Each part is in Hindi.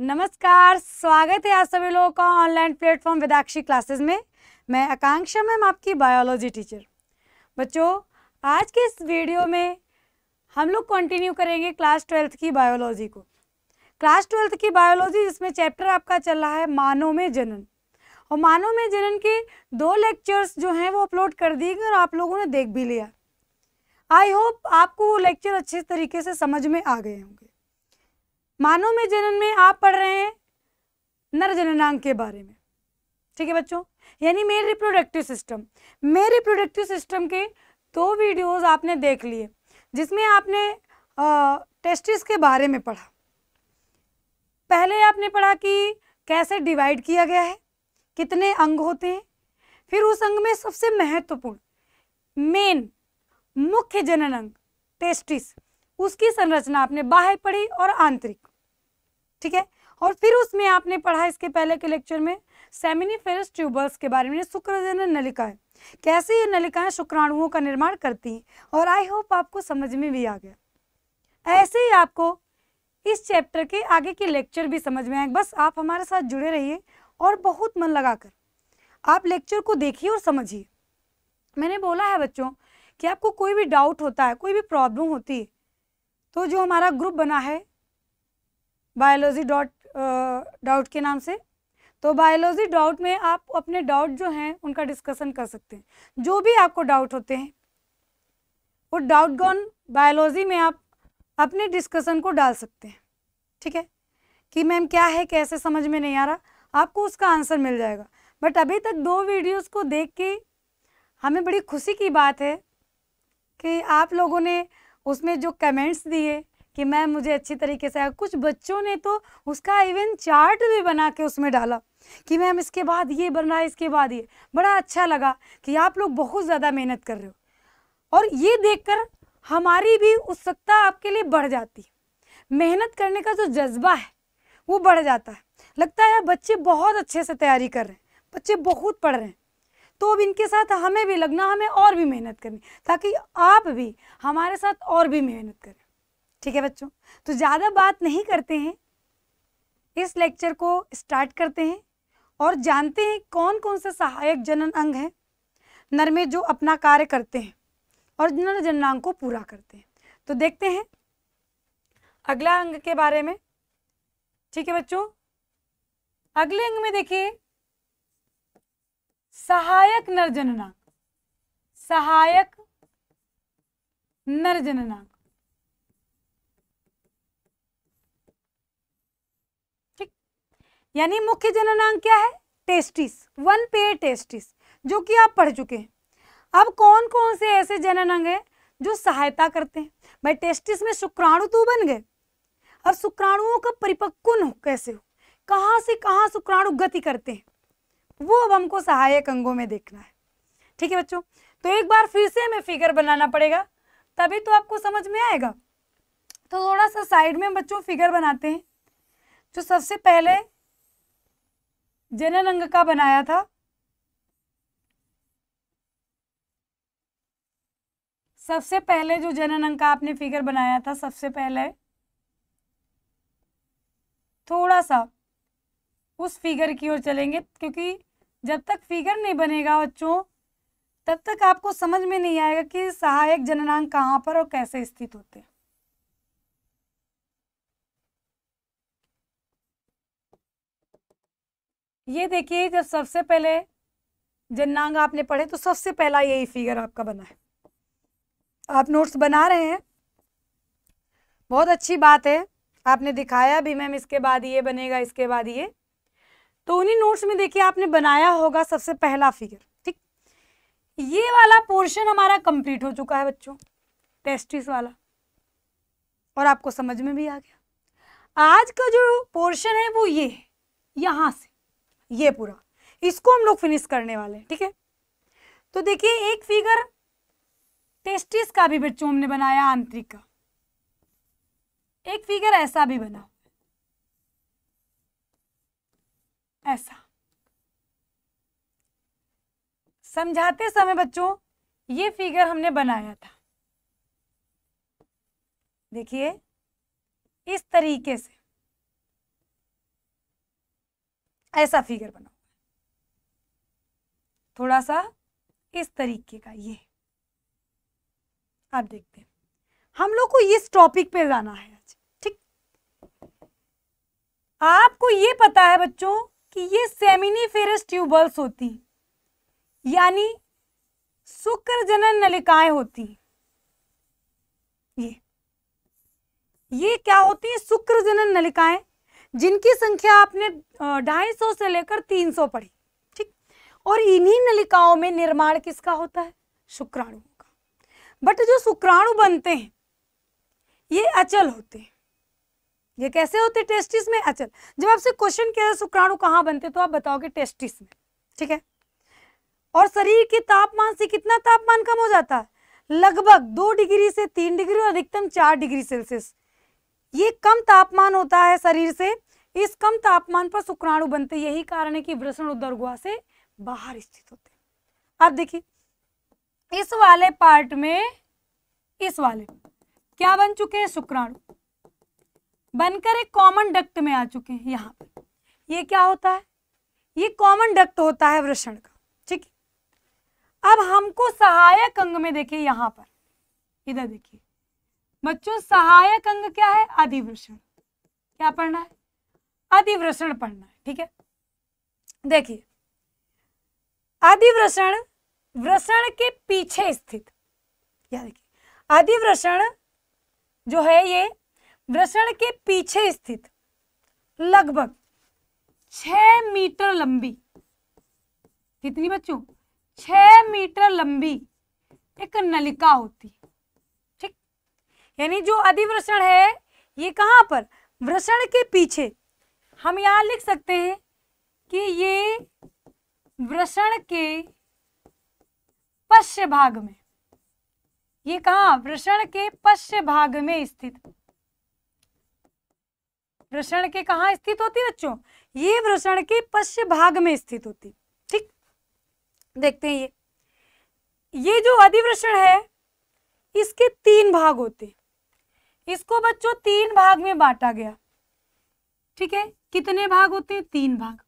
नमस्कार स्वागत है आप सभी लोगों का ऑनलाइन प्लेटफॉर्म विदाक्षी क्लासेस में मैं आकांक्षा मैम आपकी बायोलॉजी टीचर बच्चों आज के इस वीडियो में हम लोग कंटिन्यू करेंगे क्लास ट्वेल्थ की बायोलॉजी को क्लास ट्वेल्थ की बायोलॉजी जिसमें चैप्टर आपका चल रहा है मानव में जनन और मानव में जनन के दो लेक्चर्स जो हैं वो अपलोड कर दिए गए और आप लोगों ने देख भी लिया आई होप आपको वो लेक्चर अच्छे तरीके से समझ में आ गए होंगे मानव में जनन में आप पढ़ रहे हैं नर जननांग के बारे में ठीक है बच्चों यानी male reproductive system male reproductive system के दो वीडियोस आपने देख लिए जिसमें आपने टेस्टिस के बारे में पढ़ा पहले आपने पढ़ा कि कैसे डिवाइड किया गया है कितने अंग होते हैं फिर उस अंग में सबसे महत्वपूर्ण मेन मुख्य जनन अंग टेस्टिस उसकी संरचना आपने बाह्य पढ़ी और आंतरिक ठीक है और फिर उसमें आपने पढ़ा इसके पहले के लेक्चर में सेमिनीफेरस ट्यूबल्स के बारे में शुक्रजन नलिकाएं कैसे ये नलिकाएं शुक्राणुओं का निर्माण करती हैं और आई होप आपको समझ में भी आ गया ऐसे ही आपको इस चैप्टर के आगे के लेक्चर भी समझ में आए बस आप हमारे साथ जुड़े रहिए और बहुत मन लगाकर आप लेक्चर को देखिए और समझिए मैंने बोला है बच्चों कि आपको कोई भी डाउट होता है कोई भी प्रॉब्लम होती है तो जो हमारा ग्रुप बना है बायोलॉजी डॉट डाउट के नाम से तो बायोलॉजी डाउट में आप अपने डाउट जो हैं उनका डिस्कशन कर सकते हैं जो भी आपको डाउट होते हैं वो डाउट गॉन बायोलॉजी में आप अपने डिस्कशन को डाल सकते हैं ठीक है कि मैम क्या है कैसे समझ में नहीं आ रहा आपको उसका आंसर मिल जाएगा बट अभी तक दो वीडियोस को देख के हमें बड़ी खुशी की बात है कि आप लोगों ने उसमें जो कमेंट्स दिए कि मैम मुझे अच्छी तरीके से आया कुछ बच्चों ने तो उसका इवन चार्ट भी बना के उसमें डाला कि मैम इसके बाद ये बन रहा है इसके बाद ये बड़ा अच्छा लगा कि आप लोग बहुत ज़्यादा मेहनत कर रहे हो और ये देखकर हमारी भी उत्सुकता आपके लिए बढ़ जाती है मेहनत करने का जो जज्बा है वो बढ़ जाता है लगता है बच्चे बहुत अच्छे से तैयारी कर रहे हैं बच्चे बहुत पढ़ रहे हैं तो अब इनके साथ हमें भी लगना हमें और भी मेहनत करनी ताकि आप भी हमारे साथ और भी मेहनत करें ठीक है बच्चों तो ज़्यादा बात नहीं करते हैं इस लेक्चर को स्टार्ट करते हैं और जानते हैं कौन कौन से सहायक जनन अंग हैं नर में जो अपना कार्य करते हैं और नर जननांग को पूरा करते हैं तो देखते हैं अगला अंग के बारे में ठीक है बच्चों अगले अंग में देखिए सहायक नरजननांक सहायक नरजननांक ठीक यानी मुख्य जननांक क्या है टेस्टिस वन पे टेस्टिस जो कि आप पढ़ चुके हैं अब कौन कौन से ऐसे जननांग हैं जो सहायता करते हैं भाई टेस्टिस में शुक्राणु तो बन गए अब शुक्राणुओं का परिपक्व हो कैसे हो कहाँ से कहाँ शुक्राणु गति करते हैं वो अब हमको सहायक अंगों में देखना है ठीक है बच्चों तो एक बार फिर से हमें फिगर बनाना पड़ेगा तभी तो आपको समझ में आएगा तो थोड़ा सा साइड में बच्चों फिगर बनाते हैं जो सबसे पहले जनन अंग का बनाया था सबसे पहले जो जनन अंग का आपने फिगर बनाया था सबसे पहले थोड़ा सा उस फिगर की ओर चलेंगे क्योंकि जब तक फिगर नहीं बनेगा बच्चों तब तक आपको समझ में नहीं आएगा कि सहायक जननांग कहाँ पर और कैसे स्थित होते हैं ये देखिए जब सबसे पहले जननांग आपने पढ़े तो सबसे पहला यही फिगर आपका बना है आप नोट्स बना रहे हैं बहुत अच्छी बात है आपने दिखाया भी मैम इसके बाद ये बनेगा इसके बाद ये तो उन्हीं नोट्स में देखिए आपने बनाया होगा सबसे पहला फिगर ठीक ये वाला पोर्शन हमारा कंप्लीट हो चुका है बच्चों टेस्टिस वाला और आपको समझ में भी आ गया आज का जो पोर्शन है वो ये है यहाँ से ये पूरा इसको हम लोग फिनिश करने वाले हैं ठीक है तो देखिए एक फिगर टेस्टिस का भी बच्चों हमने बनाया आंतरिक का एक फिगर ऐसा भी बना ऐसा समझाते समय बच्चों ये फिगर हमने बनाया था देखिए इस तरीके से ऐसा फिगर बनाओ थोड़ा सा इस तरीके का ये आप देखते हैं हम लोग को इस टॉपिक पे जाना है आज ठीक आपको ये पता है बच्चों कि ये फेरस ट्यूबल्स होती यानी शुक्र जनन नलिकाएं होती ये ये क्या होती है शुक्र जनन नलिकाएं जिनकी संख्या आपने ढाई सौ से लेकर तीन सौ पढ़ी ठीक और इन्हीं नलिकाओं में निर्माण किसका होता है शुक्राणु का बट जो शुक्राणु बनते हैं ये अचल होते हैं ये कैसे होते टेस्टिस में अचल अच्छा, जब आपसे क्वेश्चन किया जाए शुक्राणु कहाँ बनते तो आप बताओगे टेस्टिस में ठीक है और शरीर के तापमान से कितना तापमान कम हो जाता है लगभग दो डिग्री से तीन डिग्री और अधिकतम चार डिग्री सेल्सियस ये कम तापमान होता है शरीर से इस कम तापमान पर शुक्राणु बनते यही कारण है कि वृषण उदर गुहा से बाहर स्थित होते अब देखिए इस वाले पार्ट में इस वाले क्या बन चुके हैं शुक्राणु बनकर एक कॉमन डक्ट में आ चुके हैं यहाँ पर ये क्या होता है ये कॉमन डक्ट होता है वृषण का ठीक अब हमको सहायक अंग में देखिए यहाँ पर इधर देखिए बच्चों सहायक अंग क्या है अधिवृषण क्या पढ़ना है अधिवृषण पढ़ना है ठीक है देखिए अधिवृषण वृषण के पीछे स्थित या देखिए अधिवृषण जो है ये वृषण के पीछे स्थित लगभग छह मीटर लंबी कितनी बच्चों छह मीटर लंबी एक नलिका होती है ठीक यानी जो अधिवृषण है ये कहां पर वृषण के पीछे हम यहां लिख सकते हैं कि ये वृषण के पश्च भाग में ये कहा वृषण के पश्च भाग में स्थित वृषण के कहाँ स्थित होती बच्चों ये वृषण के पश्चिम भाग में स्थित होती ठीक देखते हैं ये ये जो अधिवृषण है इसके तीन भाग होते इसको बच्चों तीन भाग में बांटा गया ठीक है कितने भाग होते हैं तीन भाग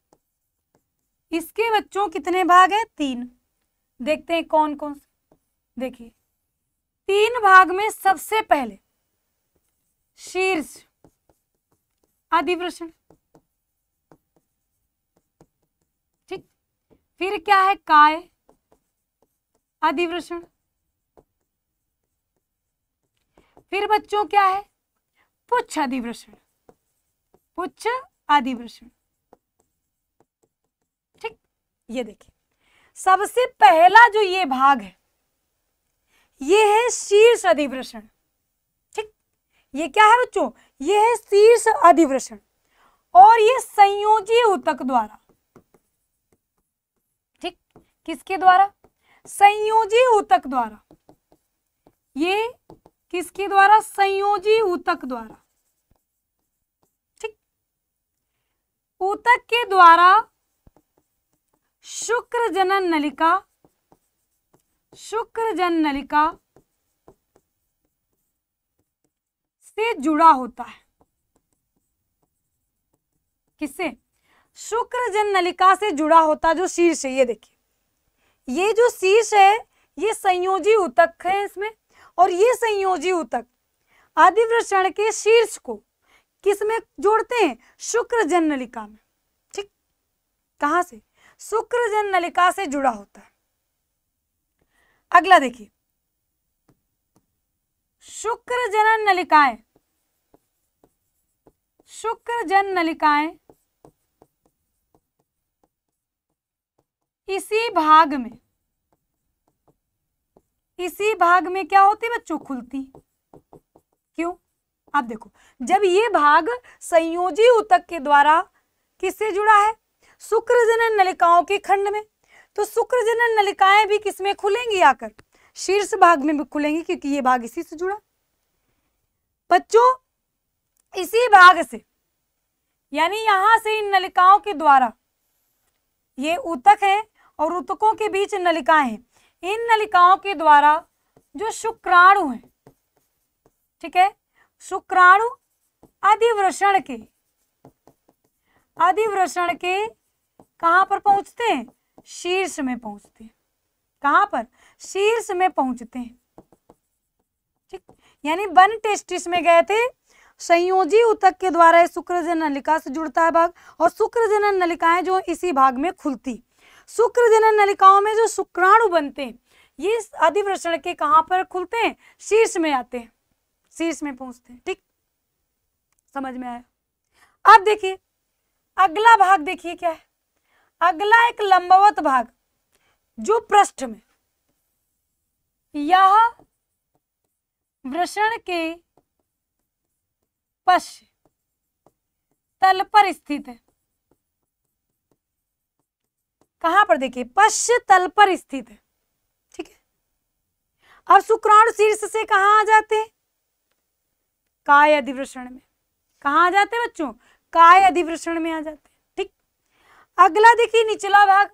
इसके बच्चों कितने भाग है तीन देखते हैं कौन कौन से देखिए तीन भाग में सबसे पहले शीर्ष आदि प्रश्न ठीक फिर क्या है काय अधिवृषण फिर बच्चों क्या है पुच्छ अधिवृषण पुच्छ अधिवृषण ठीक ये देखिए सबसे पहला जो ये भाग है ये है शीर्ष अधिवृषण ठीक ये क्या है बच्चों यह है शीर्ष अधिवृषण और ये संयोजी उतक द्वारा ठीक किसके द्वारा संयोजी उतक द्वारा ये किसके द्वारा संयोजी उतक द्वारा ठीक उतक के द्वारा शुक्र जनन नलिका शुक्र जन नलिका से जुड़ा होता है किससे शुक्र जन नलिका से जुड़ा होता जो शीर्ष है ये देखिए ये जो शीर्ष है ये संयोजी उतक है इसमें और ये संयोजी उतक आदिवृषण के शीर्ष को किसमें जोड़ते हैं शुक्र जन नलिका में ठीक कहा से शुक्र जन नलिका से जुड़ा होता है अगला देखिए शुक्र जनन नलिकाएं शुक्र जन नलिकाएं इसी भाग में इसी भाग में क्या होती बच्चों खुलती क्यों आप देखो जब ये भाग संयोजी उतक के द्वारा किससे जुड़ा है शुक्रजनन नलिकाओं के खंड में तो शुक्रजनन नलिकाएं भी किसमें खुलेंगी आकर शीर्ष भाग में भी खुलेंगी क्योंकि ये भाग इसी से जुड़ा बच्चों इसी भाग से यानी यहां से इन नलिकाओं के द्वारा ये उतक है और उतकों के बीच नलिकाएं हैं इन नलिकाओं के द्वारा जो शुक्राणु है ठीक है शुक्राणु अधिवृषण के अधिवृषण के कहा पर पहुंचते हैं शीर्ष में पहुंचते हैं कहाँ पर शीर्ष में पहुंचते हैं ठीक यानी वन टेस्टिस में गए थे संयोजी उतक के द्वारा शुक्रजन नलिका से जुड़ता है भाग और शुक्रजनन नलिकाएं जो इसी भाग में खुलती शुक्रजनन नलिकाओं में जो शुक्राणु बनते हैं ये अधिवृषण के कहां पर खुलते हैं शीर्ष में आते हैं शीर्ष में पहुंचते हैं ठीक समझ में आया अब देखिए अगला भाग देखिए क्या है अगला एक लंबवत भाग जो पृष्ठ में यह वृषण के पश्य तल पर स्थित है कहां पर देखिए पश्य तल पर स्थित है ठीक है अब शुक्राणु शीर्ष से कहा आ जाते हैं काय अधिवृषण में कहा आ जाते हैं बच्चों काय अधिवृषण में आ जाते हैं ठीक अगला देखिए निचला भाग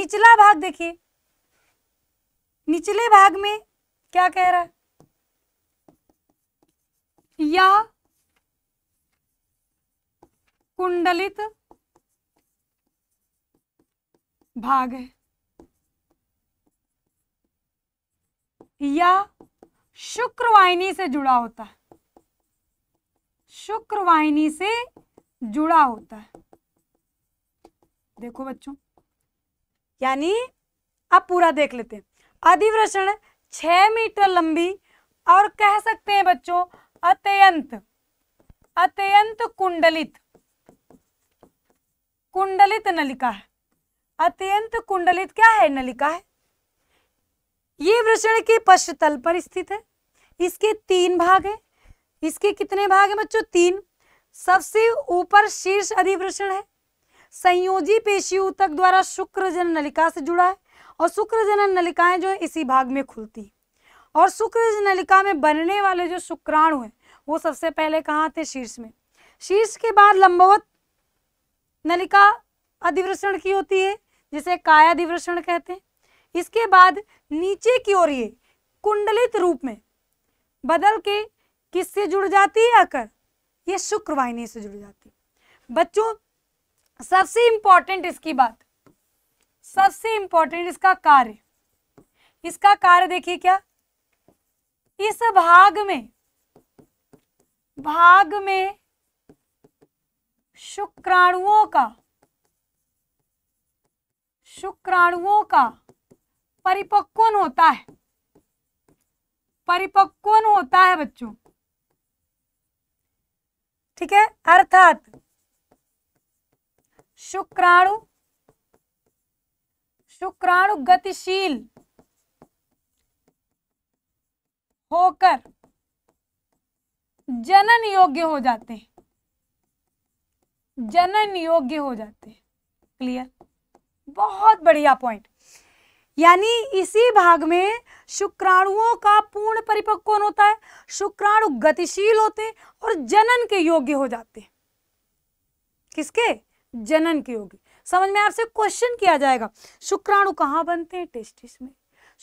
निचला भाग देखिए निचले भाग में क्या कह रहा है या कुंडलित भाग है या शुक्रवाहिनी से जुड़ा होता है शुक्रवाहिनी से जुड़ा होता है देखो बच्चों यानी आप पूरा देख लेते हैं अधिवृषण छह मीटर लंबी और कह सकते हैं बच्चों अत्यंत अत्यंत कुंडलित कुंडलित नलिका है अत्यंत कुंडलित क्या है नलिका है ये वृषण के पश्चतल पर स्थित है इसके तीन भाग है इसके कितने भाग है बच्चों तीन सबसे ऊपर शीर्ष अधिवृषण है संयोजी पेशी ऊतक द्वारा शुक्र जन नलिका से जुड़ा है और शुक्र नलिकाएं जो है इसी भाग में खुलती है और शुक्र नलिका में बनने वाले जो शुक्राणु हैं वो सबसे पहले कहाँ थे शीर्ष में शीर्ष के बाद लंबवत नलिका अधिवृषण की होती है जिसे काया अधिवृषण कहते हैं इसके बाद नीचे की ओर ये कुंडलित रूप में बदल के किससे जुड़ जाती है आकर ये शुक्रवाहिनी से जुड़ जाती है बच्चों सबसे इंपॉर्टेंट इसकी बात सबसे इंपॉर्टेंट इसका कार्य इसका कार्य देखिए क्या इस भाग में भाग में शुक्राणुओं का शुक्राणुओं का परिपक्वन होता है परिपक्वन होता है बच्चों ठीक है अर्थात शुक्राणु शुक्राणु गतिशील होकर जनन योग्य हो जाते हैं जनन योग्य हो जाते हैं क्लियर बहुत बढ़िया पॉइंट यानी इसी भाग में शुक्राणुओं का पूर्ण परिपक्व कौन होता है शुक्राणु गतिशील होते हैं और जनन के योग्य हो जाते हैं किसके जनन के योग्य समझ में आपसे क्वेश्चन किया जाएगा शुक्राणु कहाँ बनते हैं टेस्टिस में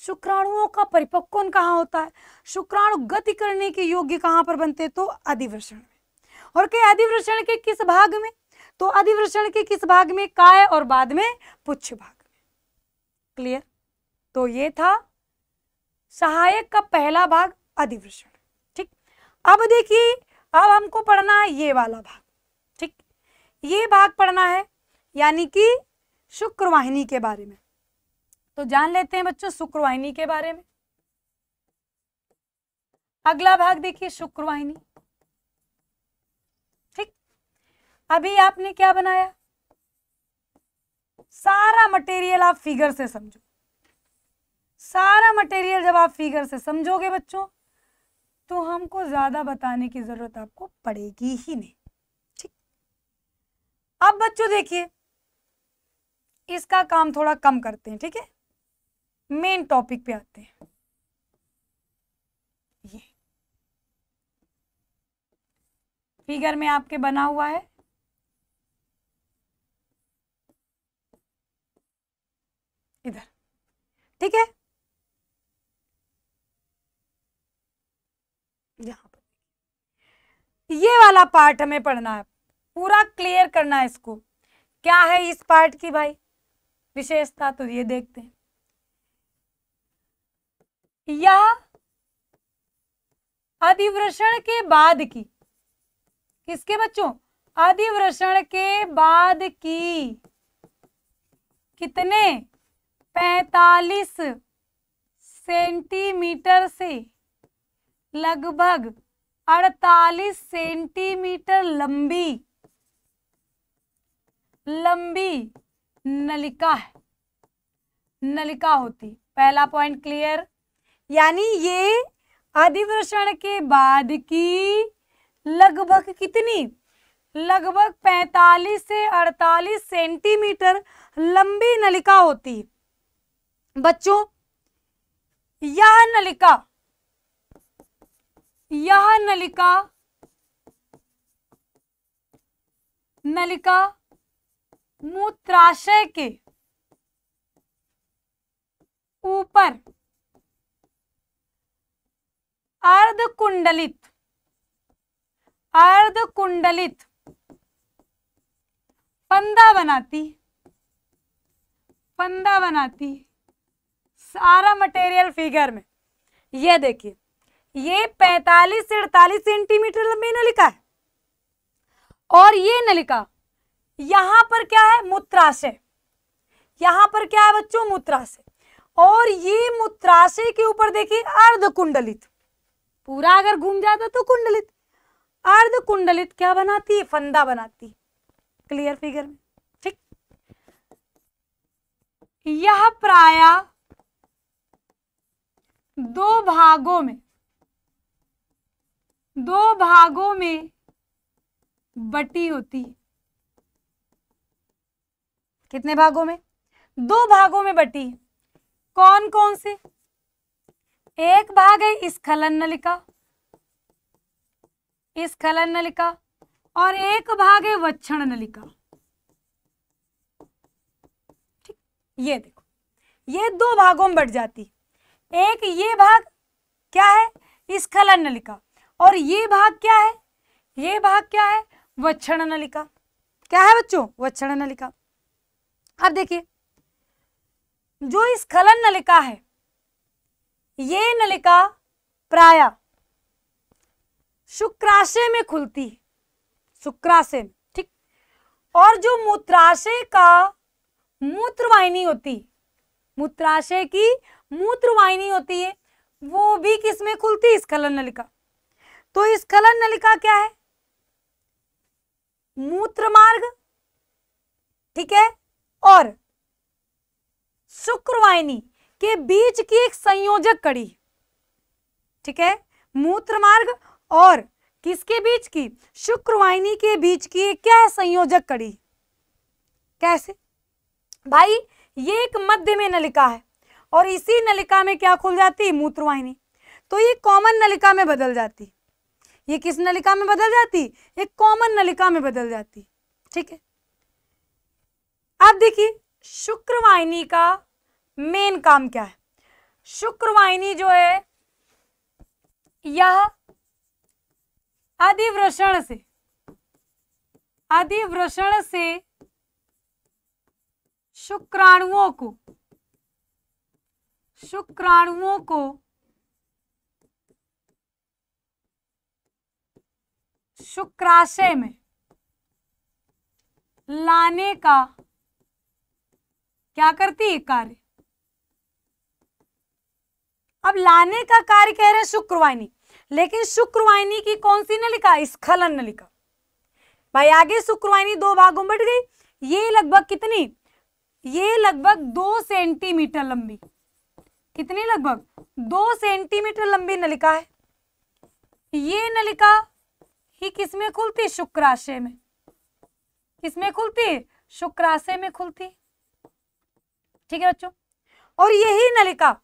शुक्राणुओं का परिपक्वन कहाँ होता है शुक्राणु गति करने के योग्य कहाँ पर बनते हैं तो अधिवृषण में और के अधिवृषण के किस भाग में तो अधिवृषण के किस भाग में काय और बाद में पुच्छ भाग में क्लियर तो ये था सहायक का पहला भाग अधिवृषण ठीक अब देखिए अब हमको पढ़ना है ये वाला भाग ठीक ये भाग पढ़ना है यानी कि शुक्रवाहिनी के बारे में तो जान लेते हैं बच्चों शुक्रवाहिनी के बारे में अगला भाग देखिए शुक्रवाहिनी ठीक अभी आपने क्या बनाया सारा मटेरियल आप फिगर से समझो सारा मटेरियल जब आप फिगर से समझोगे बच्चों तो हमको ज्यादा बताने की जरूरत आपको पड़ेगी ही नहीं ठीक अब बच्चों देखिए इसका काम थोड़ा कम करते हैं ठीक है मेन टॉपिक पे आते हैं ये फिगर में आपके बना हुआ है इधर ठीक है यहां पर ये वाला पार्ट हमें पढ़ना है पूरा क्लियर करना है इसको क्या है इस पार्ट की भाई विशेषता तो ये देखते हैं या अधिवृषण के बाद की किसके बच्चों अधिवृषण के बाद की कितने पैतालीस सेंटीमीटर से लगभग 48 सेंटीमीटर लंबी लंबी नलिका है नलिका होती पहला पॉइंट क्लियर यानी ये अधिवृषण के बाद की लगभग कितनी लगभग 45 से 48 सेंटीमीटर लंबी नलिका होती बच्चों यह नलिका यह नलिका नलिका मूत्राशय के ऊपर अर्ध कुंडलित अर्ध कुंडलित फंदा बनाती फंदा बनाती सारा मटेरियल फिगर में ये देखिए ये 45 से अड़तालीस सेंटीमीटर लंबी नलिका है और ये नलिका यहां पर क्या है मूत्राशय यहां पर क्या है बच्चों मूत्राशय और ये मूत्राशय के ऊपर देखिए अर्धकुंडलित पूरा अगर घूम जाता तो कुंडलित अर्ध कुंडलित क्या बनाती है फंदा बनाती क्लियर फिगर में ठीक यह प्राय दो भागों में दो भागों में बटी होती है कितने भागों में दो भागों में बटी है कौन कौन से एक भाग है स्खलन नलिका स्खलन नलिका और एक भाग है वक्षण नलिका ठीक ये देखो ये दो भागों में बढ़ जाती एक ये भाग क्या है स्खलन नलिका और ये भाग क्या है ये भाग क्या है वक्षण नलिका क्या है बच्चों वक्षण नलिका अब देखिए जो स्खलन नलिका है ये नलिका प्राय शुक्राशय में खुलती है शुक्राशय ठीक और जो मूत्राशय का मूत्रवाहिनी होती मूत्राशय की मूत्रवाहिनी होती है वो भी किसमें खुलती है स्खलन नलिका तो स्खलन नलिका क्या है मूत्र मार्ग ठीक है और शुक्रवाहिनी के बीच की एक संयोजक कड़ी ठीक है मूत्र मार्ग और किसके बीच की शुक्रवाहिनी के बीच की क्या है संयोजक कड़ी कैसे भाई ये एक मध्य में नलिका है और इसी नलिका में क्या खुल जाती है मूत्रवाहिनी तो ये कॉमन नलिका में बदल जाती ये किस नलिका में बदल जाती एक कॉमन नलिका में बदल जाती ठीक है अब देखिए शुक्रवाहिनी का मेन काम क्या है शुक्रवाहिनी जो है यह अधिवृषण से अधिवृषण से शुक्राणुओं को शुक्राणुओं को शुक्राशय में लाने का क्या करती है कार्य अब लाने का कार्य कह रहे हैं शुक्रवाहिनी लेकिन शुक्रवाहिनी की कौन सी नलिका स्खलन नलिका भाई आगे शुक्रवाहिनी दो भागों में बढ़ गई ये लगभग कितनी ये लगभग दो सेंटीमीटर लंबी कितनी लगभग दो सेंटीमीटर लंबी नलिका है ये नलिका ही किसमें खुलती शुक्राशय में किसमें खुलती शुक्राशय में खुलती ठीक है बच्चों और यही नलिका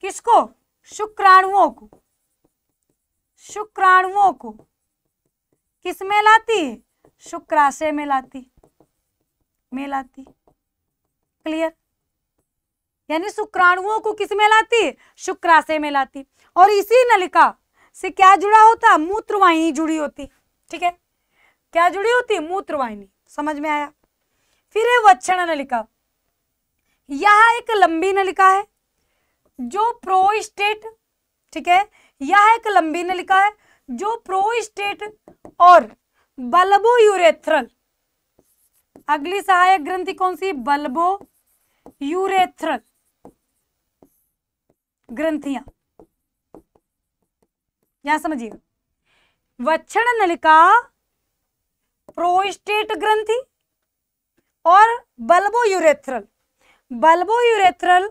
किसको शुक्राणुओं को शुक्राणुओं को किस में लाती है शुक्राशय में लाती में लाती क्लियर यानी शुक्राणुओं को किस में लाती शुक्राशय में लाती और इसी नलिका से क्या जुड़ा होता मूत्रवाहिनी जुड़ी होती ठीक है क्या जुड़ी होती मूत्रवाहिनी समझ में आया फिर है वक्षण नलिका यह एक लंबी नलिका है जो प्रो स्टेट ठीक है यह है कलंबी ने लिखा है जो प्रो स्टेट और बल्बो यूरेथ्रल अगली सहायक ग्रंथि कौन सी बल्बो यूरेथ्रल ग्रंथियां यहां समझिए वक्षण नलिका प्रोस्टेट ग्रंथि और बल्बो यूरेथ्रल बल्बो यूरेथ्रल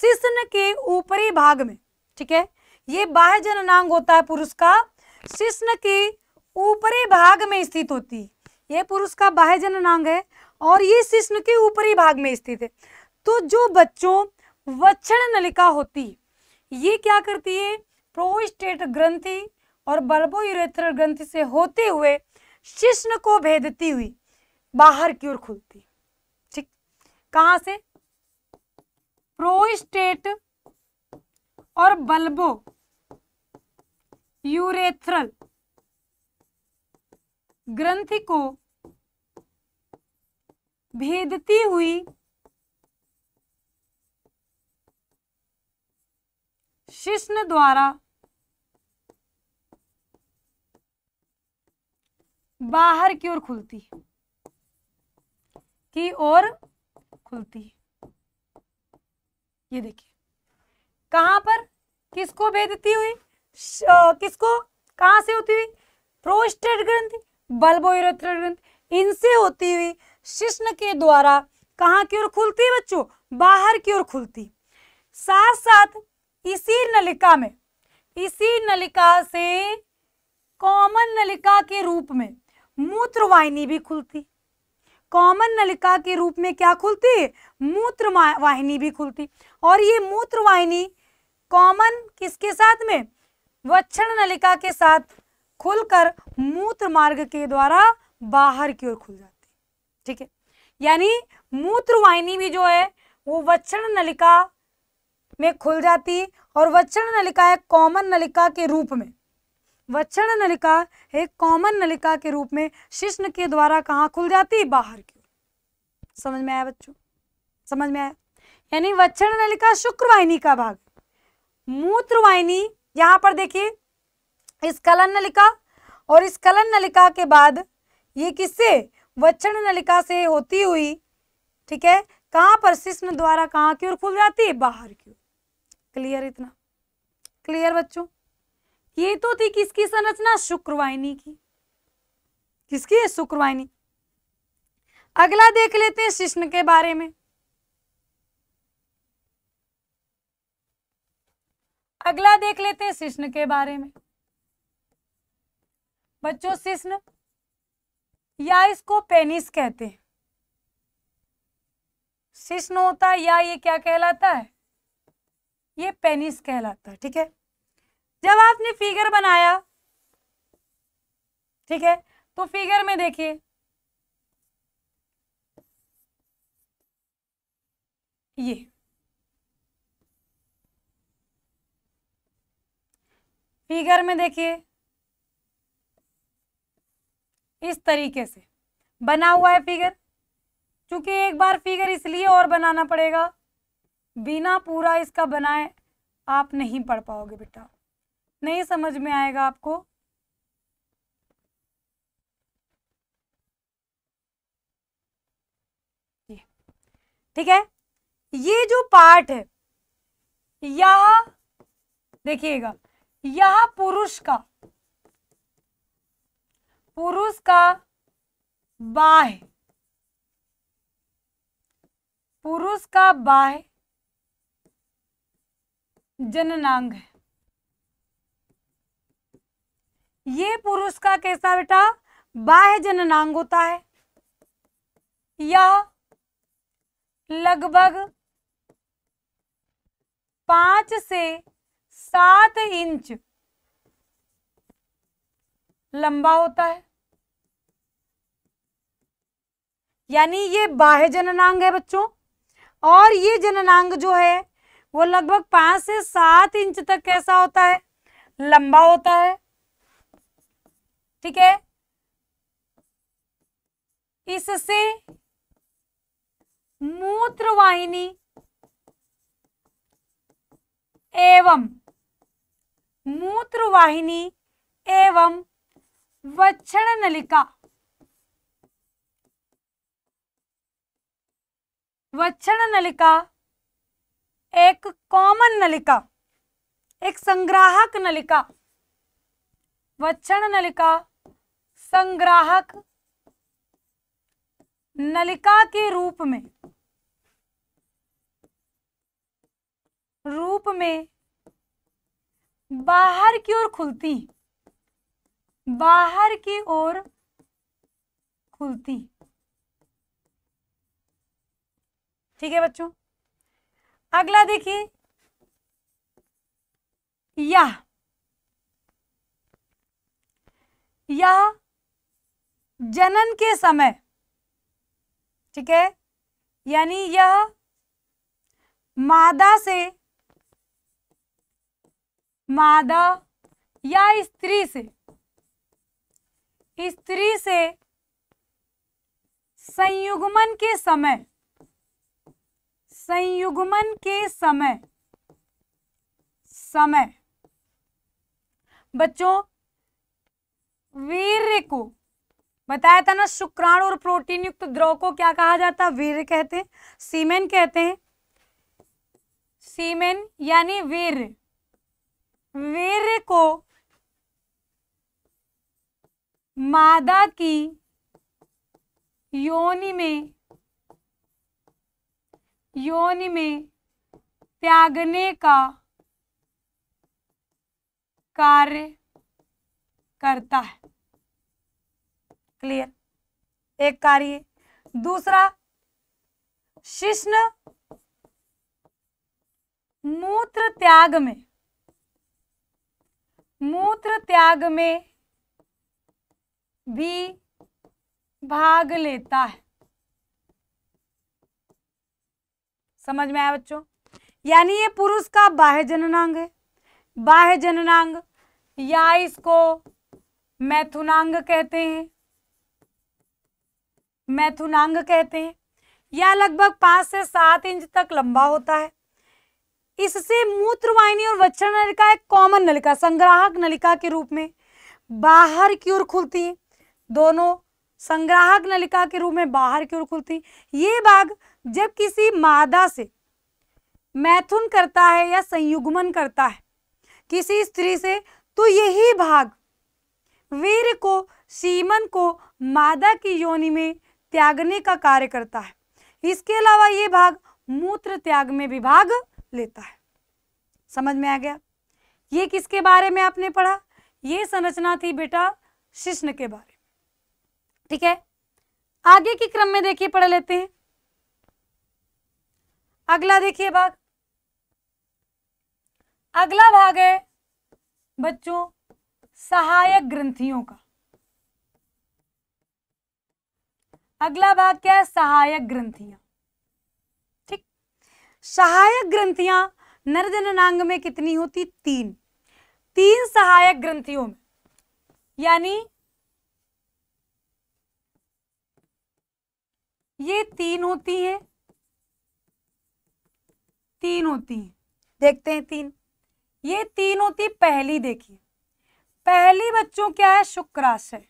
शिशन के ऊपरी भाग में ठीक है ये बाह्य जननांग होता है पुरुष का शिश्न के ऊपरी भाग में स्थित होती है ये पुरुष का बाह्य जननांग है और ये शिश्न के ऊपरी भाग में स्थित है तो जो बच्चों वक्षण नलिका होती है ये क्या करती है प्रोस्टेट ग्रंथि और बल्बो बल्बोयूरेथ्रल ग्रंथि से होते हुए शिश्न को भेदती हुई बाहर की ओर खुलती ठीक कहाँ से प्रोस्टेट और बल्बो यूरेथ्रल ग्रंथि को भेदती हुई शिष्ण द्वारा बाहर की ओर खुलती की ओर खुलती है ये देखिए कहां पर किसको भेदती हुई किसको कहाँ से होती हुई प्रोस्टेट ग्रंथि बल्बोरेथ्रेट ग्रंथ इनसे होती हुई शिष्ण के द्वारा कहाँ की ओर खुलती बच्चों बाहर की ओर खुलती साथ साथ इसी नलिका में इसी नलिका से कॉमन नलिका के रूप में मूत्र वाहिनी भी खुलती कॉमन नलिका के रूप में क्या खुलती मूत्र वाहिनी भी खुलती और ये मूत्रवाहिनी कॉमन किसके साथ में वक्षण नलिका के साथ खुलकर मूत्र मार्ग के द्वारा बाहर की ओर खुल जाती है ठीक है यानी मूत्रवाहिनी भी जो है वो वक्षण नलिका में खुल जाती और वक्षण नलिका एक कॉमन नलिका के रूप में वक्षण नलिका एक कॉमन नलिका के रूप में शिष्ण के द्वारा कहाँ खुल जाती बाहर की समझ में आया बच्चों समझ में आया यानी वक्षण नलिका शुक्रवाहिनी का भाग मूत्रवाहिनी यहाँ पर देखिए स्खलन नलिका और स्खलन नलिका के बाद ये किससे वक्षण नलिका से होती हुई ठीक है कहाँ पर शिष्ण द्वारा कहाँ की ओर खुल जाती है बाहर की ओर क्लियर इतना क्लियर बच्चों ये तो थी किसकी संरचना शुक्रवाहिनी की किसकी है शुक्रवाहिनी अगला देख लेते हैं शिष्ण के बारे में अगला देख लेते हैं शिष्ण के बारे में बच्चों शिष्ण या इसको पेनिस कहते हैं शिष्ण होता है या ये क्या कहलाता है ये पेनिस कहलाता है ठीक है जब आपने फिगर बनाया ठीक है तो फिगर में देखिए ये फिगर में देखिए इस तरीके से बना हुआ है फिगर क्योंकि एक बार फिगर इसलिए और बनाना पड़ेगा बिना पूरा इसका बनाए आप नहीं पढ़ पाओगे बेटा नहीं समझ में आएगा आपको ठीक है ये जो पार्ट है यह देखिएगा यह पुरुष का पुरुष का बाह पुरुष का बाह जननांग है ये पुरुष का कैसा बेटा बाह्य जननांग होता है यह लगभग पांच से सात इंच लंबा होता है यानी ये बाह्य जननांग है बच्चों और ये जननांग जो है वो लगभग पांच से सात इंच तक कैसा होता है लंबा होता है ठीक है इससे मूत्रवाहिनी एवं मूत्रवाहिनी एवं वक्षण नलिका वक्षण नलिका एक कॉमन नलिका एक संग्राहक नलिका वक्षण नलिका संग्राहक नलिका के रूप में रूप में बाहर की ओर खुलती बाहर की ओर खुलती ठीक है बच्चों अगला देखिए यह यह जनन के समय ठीक है यानी यह मादा से मादा या स्त्री से स्त्री से संयुग्मन के समय संयुग्मन के समय समय बच्चों वीर्य को बताया था ना शुक्राणु और प्रोटीन युक्त द्रव को क्या कहा जाता है वीर्य कहते हैं सीमेन कहते हैं सीमेन यानी वीर्य वीर को मादा की योनि में योनि में त्यागने का कार्य करता है क्लियर एक कार्य दूसरा शिष्ण मूत्र त्याग में मूत्र त्याग में भी भाग लेता है समझ में आया बच्चों यानी ये पुरुष का बाह्य जननांग है बाह्य जननांग या इसको मैथुनांग कहते हैं मैथुनांग कहते हैं या लगभग पांच से सात इंच तक लंबा होता है इससे मूत्रवाहिनी और वक्षण नलिका एक कॉमन नलिका संग्राहक नलिका के रूप में बाहर की ओर खुलती है दोनों संग्राहक नलिका के रूप में बाहर की ओर खुलती ये भाग जब किसी मादा से मैथुन करता है या संयुग्मन करता है किसी स्त्री से तो यही भाग वीर को सीमन को मादा की योनि में त्यागने का कार्य करता है इसके अलावा ये भाग मूत्र त्याग में विभाग लेता है समझ में आ गया ये किसके बारे में आपने पढ़ा ये संरचना थी बेटा शिष्ण के बारे में ठीक है आगे के क्रम में देखिए पढ़ लेते हैं अगला देखिए भाग अगला भाग है बच्चों सहायक ग्रंथियों का अगला भाग क्या है सहायक ग्रंथियां सहायक ग्रंथियां नरजननांग में कितनी होती तीन तीन सहायक ग्रंथियों में यानी ये तीन होती हैं तीन होती हैं देखते हैं तीन ये तीन होती पहली देखिए पहली बच्चों क्या है शुक्राशय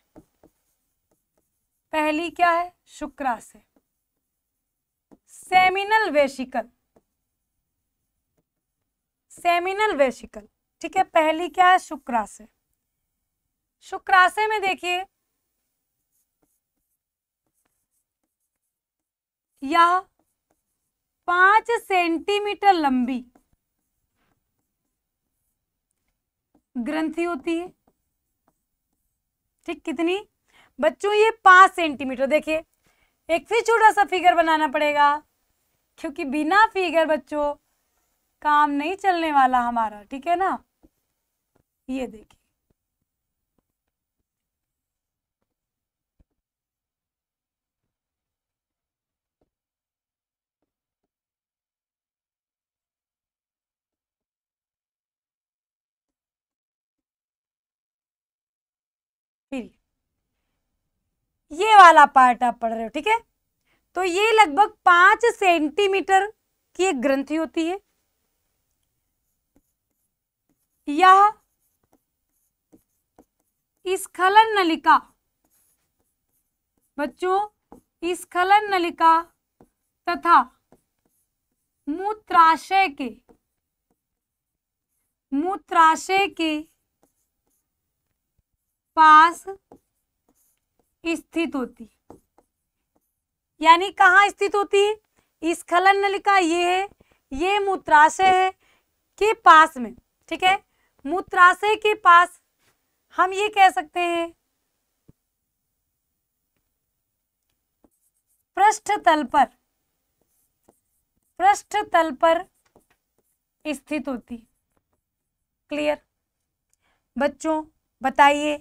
पहली क्या है शुक्राशय सेमिनल वेशिकल सेमिनल वेसिकल ठीक है पहली क्या है शुक्राशय शुक्राशय में देखिए यह पांच सेंटीमीटर लंबी ग्रंथि होती है ठीक कितनी बच्चों ये पांच सेंटीमीटर देखिए एक फिर छोटा सा फिगर बनाना पड़ेगा क्योंकि बिना फिगर बच्चों काम नहीं चलने वाला हमारा ठीक है ना ये देखिए ये वाला पार्ट आप पढ़ रहे हो ठीक है तो ये लगभग पांच सेंटीमीटर की एक ग्रंथि होती है या स्खलन नलिका बच्चों स्खलन नलिका तथा मूत्राशय के मूत्राशय के पास स्थित होती यानी कहाँ स्थित होती है स्खलन नलिका ये है ये मूत्राशय है के पास में ठीक है मूत्राशय के पास हम ये कह सकते हैं पृष्ठ तल पर पृष्ठ तल पर स्थित होती क्लियर बच्चों बताइए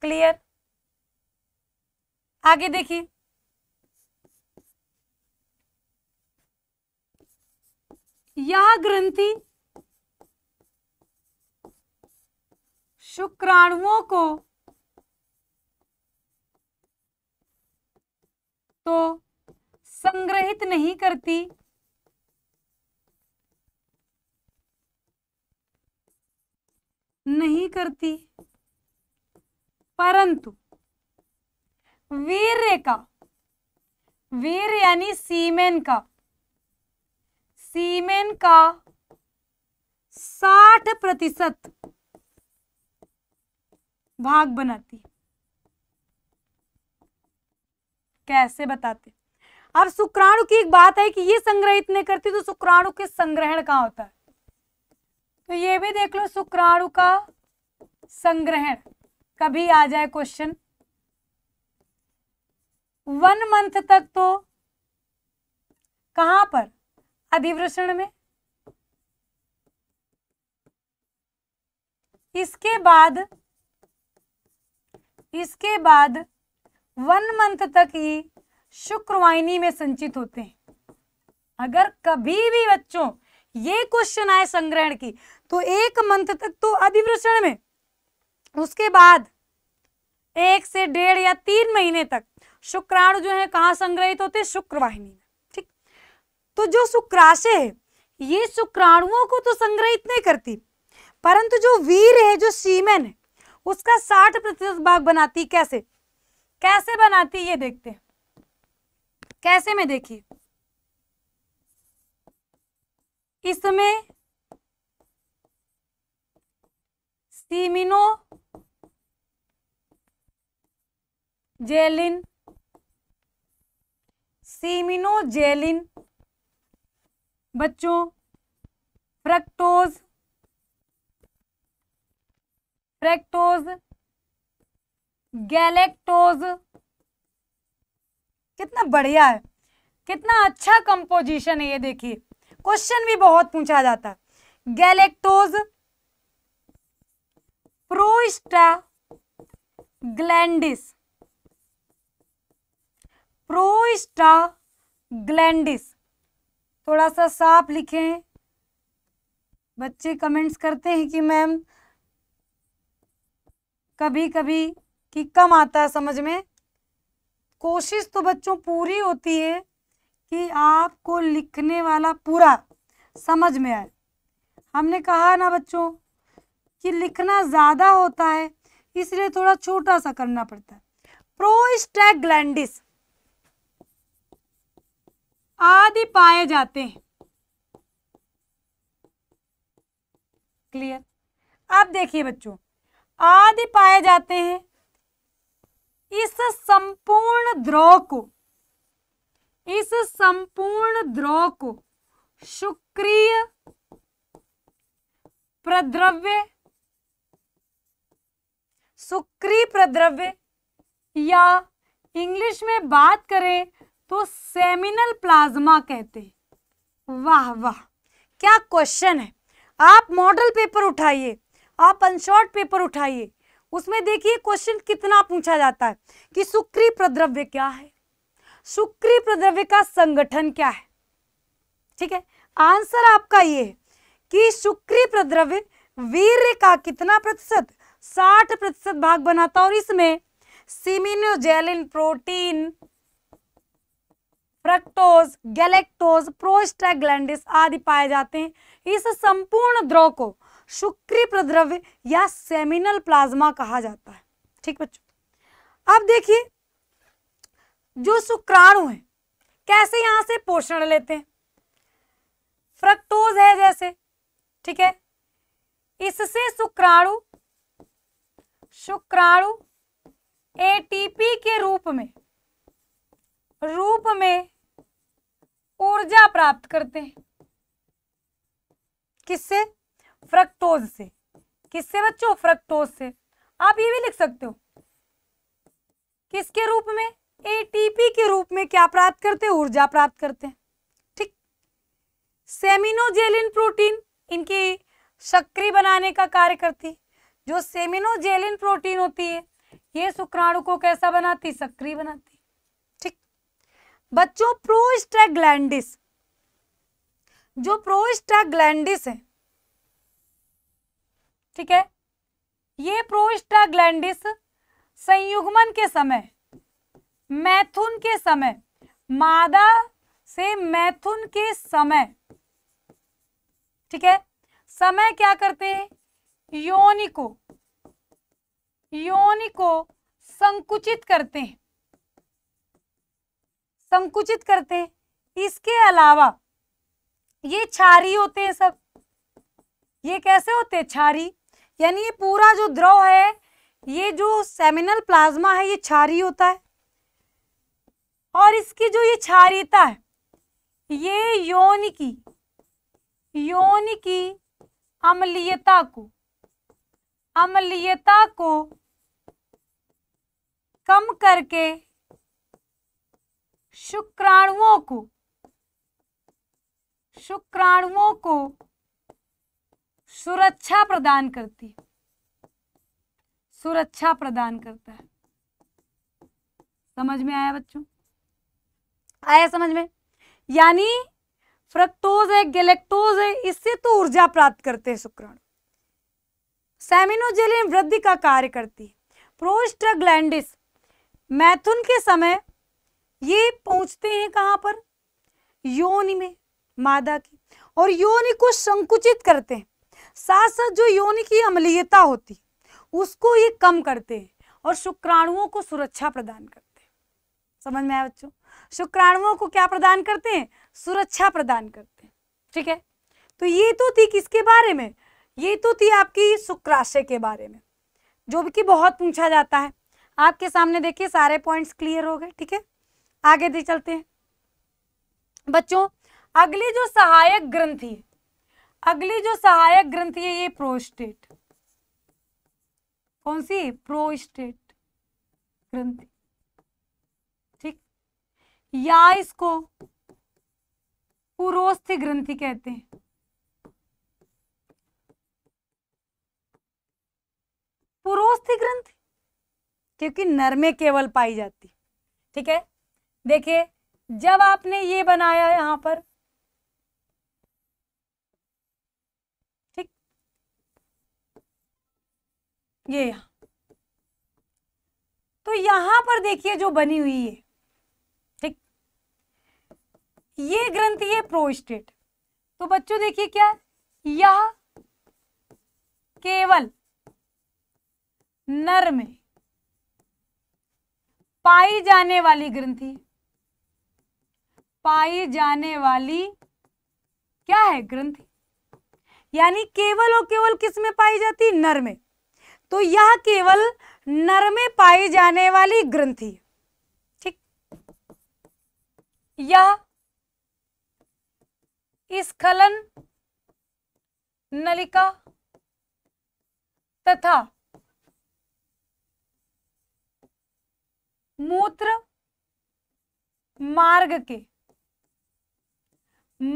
क्लियर आगे देखिए यह ग्रंथि शुक्राणुओं को तो संग्रहित नहीं करती नहीं करती परंतु वीर्य का वीर यानी सीमेन का सीमेन का साठ प्रतिशत भाग बनाती कैसे बताते अब शुक्राणु की एक बात है कि ये संग्रहित नहीं करती तो शुक्राणु के संग्रहण कहा होता है तो ये भी देख लो शुक्राणु का संग्रहण कभी आ जाए क्वेश्चन वन मंथ तक तो कहां पर अधिवृषण में इसके बाद इसके बाद वन मंथ तक ही शुक्रवाहिनी में संचित होते हैं अगर कभी भी बच्चों ये क्वेश्चन आए संग्रहण की तो एक मंथ तक तो अधिवृषण में उसके बाद एक से डेढ़ या तीन महीने तक शुक्राणु जो है कहाँ संग्रहित होते हैं शुक्रवाहिनी में ठीक तो जो शुक्राशय है ये शुक्राणुओं को तो संग्रहित नहीं करती परंतु जो वीर है जो सीमेन है उसका साठ प्रतिशत भाग बनाती कैसे कैसे बनाती ये देखते हैं कैसे में देखिए इसमें सीमिनो जेलिन सीमिनो जेलिन बच्चों फ्रक्टोज फ्रेक्टोज गैलेक्टोज कितना बढ़िया है कितना अच्छा कंपोजिशन है ये देखिए क्वेश्चन भी बहुत पूछा जाता है गैलेक्टोज प्रोस्टा ग्लैंडिस प्रोस्टा ग्लैंडिस थोड़ा सा साफ लिखें बच्चे कमेंट्स करते हैं कि मैम कभी कभी कि कम आता है समझ में कोशिश तो बच्चों पूरी होती है कि आपको लिखने वाला पूरा समझ में आए हमने कहा ना बच्चों कि लिखना ज़्यादा होता है इसलिए थोड़ा छोटा सा करना पड़ता है ग्लैंडिस आदि पाए जाते हैं क्लियर अब देखिए बच्चों आदि पाए जाते हैं इस संपूर्ण द्रव को इस संपूर्ण द्रव को शुक्रिय प्रद्रव्य सुक्री प्रद्रव्य या इंग्लिश में बात करें तो सेमिनल प्लाज्मा कहते हैं वाह वाह क्या क्वेश्चन है आप मॉडल पेपर उठाइए आप अनशॉर्ट पेपर उठाइए उसमें देखिए क्वेश्चन कितना पूछा जाता है कि सुक्री प्रद्रव्य क्या है सुक्री प्रद्रव्य का संगठन क्या है ठीक है आंसर आपका ये है कि सुक्री प्रद्रव्य वीर्य का कितना प्रतिशत साठ प्रतिशत भाग बनाता है और इसमें semenogelin protein fructose galactose prostaglandins आदि पाए जाते हैं इस संपूर्ण द्रव को शुक्री प्रद्रव्य या सेमिनल प्लाज्मा कहा जाता है ठीक बच्चों अब देखिए जो शुक्राणु है कैसे यहां से पोषण लेते हैं फ्रक्टोज है जैसे ठीक है इससे शुक्राणु शुक्राणु एटीपी के रूप में रूप में ऊर्जा प्राप्त करते हैं किससे फ्रक्टोज से किससे बच्चों फ्रक्टोज से आप ये भी लिख सकते हो किसके रूप में एटीपी के रूप में क्या प्राप्त करते हैं ऊर्जा प्राप्त करते हैं ठीक सेमिनोजेलिन प्रोटीन इनकी सक्रिय बनाने का कार्य करती जो सेमिनोजेलिन प्रोटीन होती है ये शुक्राणु को कैसा बनाती सक्रिय बनाती ठीक बच्चों प्रोस्टाग्लैंडिस जो प्रोस्टाग्लैंडिस है ठीक है ये प्रोस्टाग्लैंडिस संयुग्मन के समय मैथुन के समय मादा से मैथुन के समय ठीक है समय क्या करते हैं योनि को योनि को संकुचित करते हैं संकुचित करते हैं इसके अलावा ये छारी होते हैं सब ये कैसे होते हैं छारी यानी ये पूरा जो द्रव है ये जो सेमिनल प्लाज्मा है ये छारी होता है और इसकी जो ये छारीता है ये यौन की यौन की अम्लीयता को अम्लीयता को कम करके शुक्राणुओं को शुक्राणुओं को सुरक्षा प्रदान करती सुरक्षा प्रदान करता है समझ में आया बच्चों आया समझ में यानी फ्रक्टोज है गैलेक्टोज है इससे तो ऊर्जा प्राप्त करते हैं शुक्राणु सेमिनोजेल वृद्धि का कार्य करती है प्रोस्टाग्लैंडिस मैथुन के समय ये पहुंचते हैं कहाँ पर योनि में मादा की और योनि को संकुचित करते हैं साथ साथ जो योनि की अम्लीयता होती उसको ये कम करते हैं और शुक्राणुओं को सुरक्षा प्रदान करते हैं समझ में आया बच्चों शुक्राणुओं को क्या प्रदान करते हैं सुरक्षा प्रदान करते हैं ठीक है तो ये तो थी किसके बारे में ये तो थी आपकी शुक्राशय के बारे में जो कि बहुत पूछा जाता है आपके सामने देखिए सारे पॉइंट्स क्लियर हो गए ठीक है आगे दे चलते हैं बच्चों अगली जो सहायक ग्रंथी है अगली जो सहायक ग्रंथि है ये प्रोस्टेट कौन सी प्रोस्टेट ग्रंथि ठीक या इसको पुरोस्थि ग्रंथि कहते हैं पुरोस्थि ग्रंथि क्योंकि नर में केवल पाई जाती ठीक है देखिए जब आपने ये बनाया यहां पर ये तो यहां पर देखिए जो बनी हुई है ठीक ये ग्रंथि है प्रोस्टेट तो बच्चों देखिए क्या यह केवल नर में पाई जाने वाली ग्रंथि पाई जाने वाली क्या है ग्रंथि यानी केवल और केवल किस में पाई जाती नर में तो यह केवल नर में पाई जाने वाली ग्रंथि ठीक यह स्खलन नलिका तथा मूत्र मार्ग के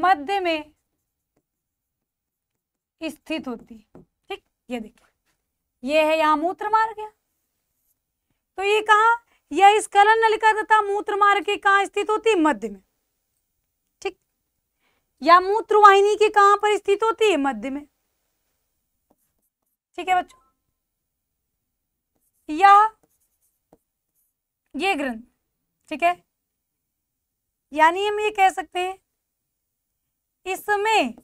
मध्य में स्थित होती है ठीक ये देखिए ये है यहाँ मूत्र मार्ग तो ये कहा यह स्खलन नलिका तथा मूत्र मार्ग की कहा स्थित होती है मध्य में ठीक या मूत्र वाहिनी की कहां पर स्थित होती है मध्य में ठीक है बच्चों या ये ग्रंथ ठीक है यानी हम ये कह सकते हैं इसमें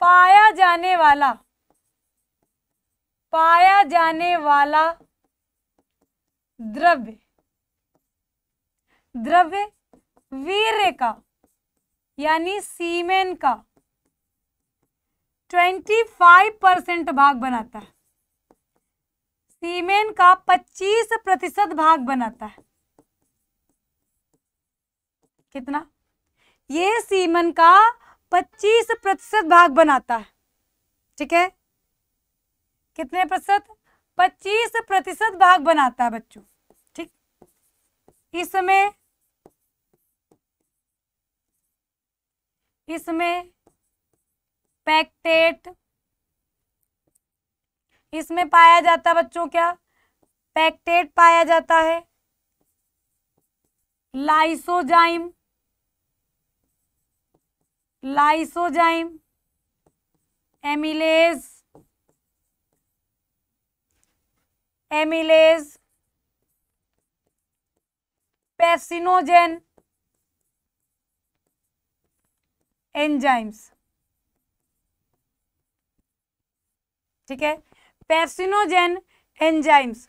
पाया जाने वाला पाया जाने वाला द्रव्य द्रव्य वीर्य का यानी सीमेन का 25 परसेंट भाग बनाता है सीमेन का 25 प्रतिशत भाग बनाता है कितना ये सीमन का 25 प्रतिशत भाग बनाता है ठीक है कितने प्रतिशत पच्चीस प्रतिशत भाग बनाता है बच्चों ठीक इसमें इसमें पैक्टेट इसमें पाया जाता बच्चों क्या पैक्टेट पाया जाता है lysozyme lysozyme amylase amylase pepsinogen enzymes ठीक है पैसिनोजेन एंजाइम्स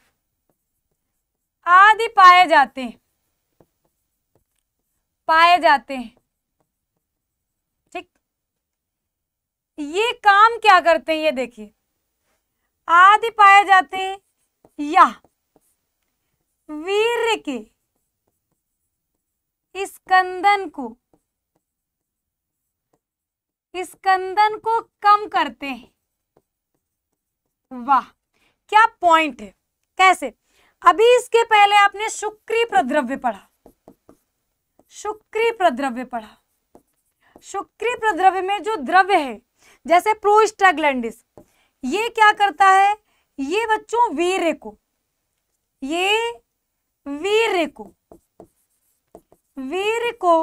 आदि पाए जाते हैं पाए जाते हैं ठीक ये काम क्या करते हैं ये देखिए आदि पाए जाते हैं या वीर के स्कंदन को स्कंदन को कम करते हैं वाह क्या पॉइंट है कैसे अभी इसके पहले आपने शुक्री प्रद्रव्य पढ़ा शुक्री प्रद्रव्य पढ़ा शुक्री प्रद्रव्य में जो द्रव्य है जैसे प्रोस्टाग्लैंडिस ये क्या करता है ये बच्चों वीर को ये वीर को वीर को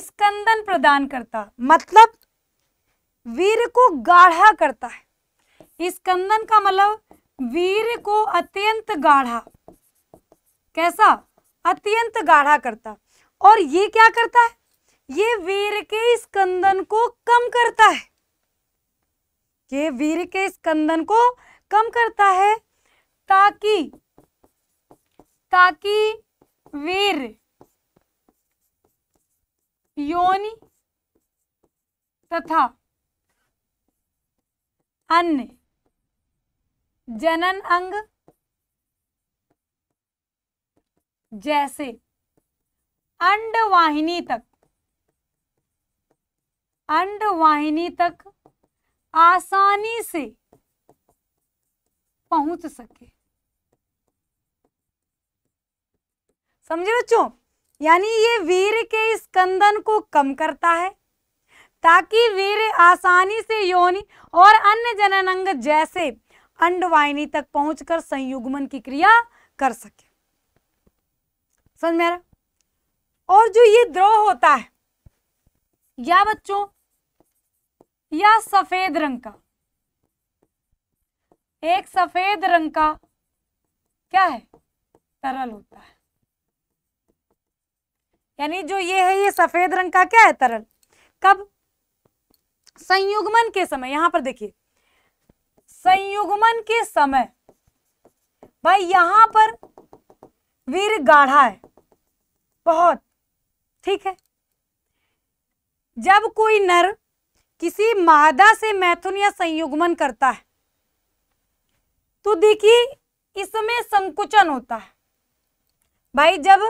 स्कंदन प्रदान करता मतलब वीर को गाढ़ा करता है स्कंदन का मतलब वीर को अत्यंत गाढ़ा कैसा अत्यंत गाढ़ा करता और ये क्या करता है ये वीर के स्कंदन को कम करता है ये वीर के स्कंदन को कम करता है ताकि ताकि वीर योनि तथा अन्य जनन अंग जैसे अंडवाहिनी तक अंडवाहिनी तक आसानी से पहुंच सके समझे बच्चों यानी ये वीर के स्कंदन को कम करता है ताकि वीर आसानी से योनि और अन्य जनन अंग जैसे अंडवाइनी तक पहुंचकर संयुग्मन की क्रिया कर सके समझ में और जो ये द्रोह होता है या बच्चों या सफेद रंग का एक सफेद रंग का क्या है तरल होता है यानी जो ये है ये सफेद रंग का क्या है तरल कब संयुग्मन के समय यहां पर देखिए संयुग्मन के समय भाई यहां पर वीर गाढ़ा है बहुत ठीक है जब कोई नर किसी मादा से मैथुन या संयुग्मन करता है तो देखिए इसमें संकुचन होता है भाई जब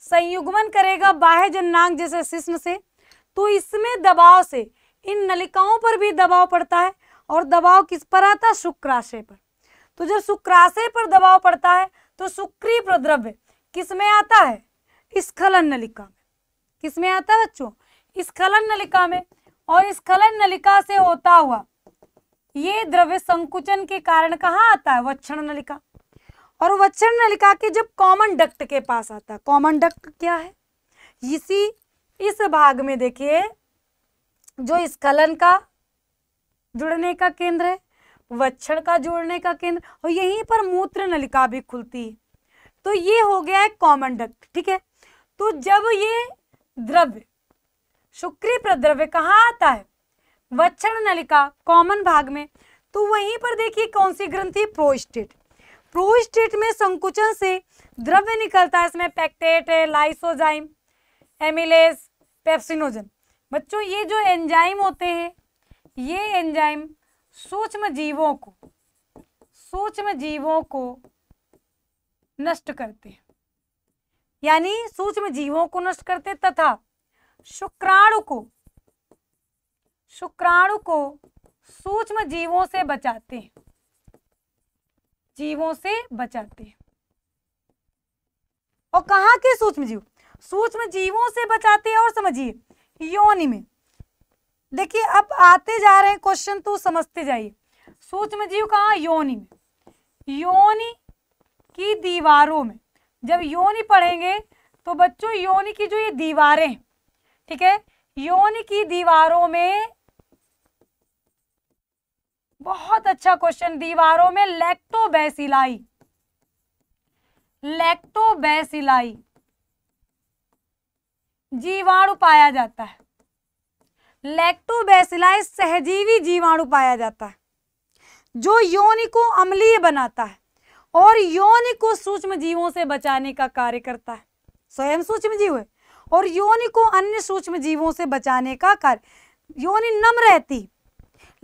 संयुग्मन करेगा बाह्य जननांग जैसे शिश्न से तो इसमें दबाव से इन नलिकाओं पर भी दबाव पड़ता है और दबाव किस पर आता है शुक्राशय पर तो जब शुक्राशय पर दबाव पड़ता है तो शुक्री प्रद्रव्य किस में आता है स्खलन नलिका में किस में आता है बच्चों स्खलन नलिका में और स्खलन नलिका से होता हुआ ये द्रव्य संकुचन के कारण कहाँ आता है वक्षण नलिका और वक्षण नलिका के जब कॉमन डक्ट के पास आता है कॉमन डक्ट क्या है इसी इस भाग में देखिए जो स्खलन का जुड़ने का केंद्र है वक्षण का जोड़ने का केंद्र और यहीं पर मूत्र नलिका भी खुलती है तो ये हो गया है कॉमन डक्ट ठीक है तो जब ये द्रव्य शुक्री प्रद्रव्य कहाँ आता है वक्षण नलिका कॉमन भाग में तो वहीं पर देखिए कौन सी ग्रंथि प्रोस्टेट प्रोस्टेट में संकुचन से द्रव्य निकलता है इसमें पैक्टेट लाइसोजाइम एमिलेस पेप्सिनोजन बच्चों ये जो एंजाइम होते हैं ये एंजाइम सूक्ष्म जीवों को सूक्ष्म जीवों को नष्ट करते हैं यानी सूक्ष्म जीवों को नष्ट करते तथा शुक्राणु को शुक्राणु को सूक्ष्म जीवों से बचाते हैं जीवों से बचाते हैं और कहा के सूक्ष्म जीव सूक्ष्म जीवों से बचाते हैं और समझिए योनि में देखिए अब आते जा रहे हैं क्वेश्चन तो समझते जाइए सूक्ष्म जीव कहा योनि में योनि की दीवारों में जब योनि पढ़ेंगे तो बच्चों योनि की जो ये दीवारें हैं ठीक है योनि की दीवारों में बहुत अच्छा क्वेश्चन दीवारों में लैक्टोबैसिलाई लैक्टोबैसिलाई जीवाणु पाया जाता है लैक्टोबैसिलाई सहजीवी जीवाणु पाया जाता है जो योनि को अम्लीय बनाता है और योनि को सूक्ष्म जीवों से बचाने का कार्य करता है स्वयं सूक्ष्म जीव है और योनि को अन्य सूक्ष्म जीवों से बचाने का कार्य योनि नम रहती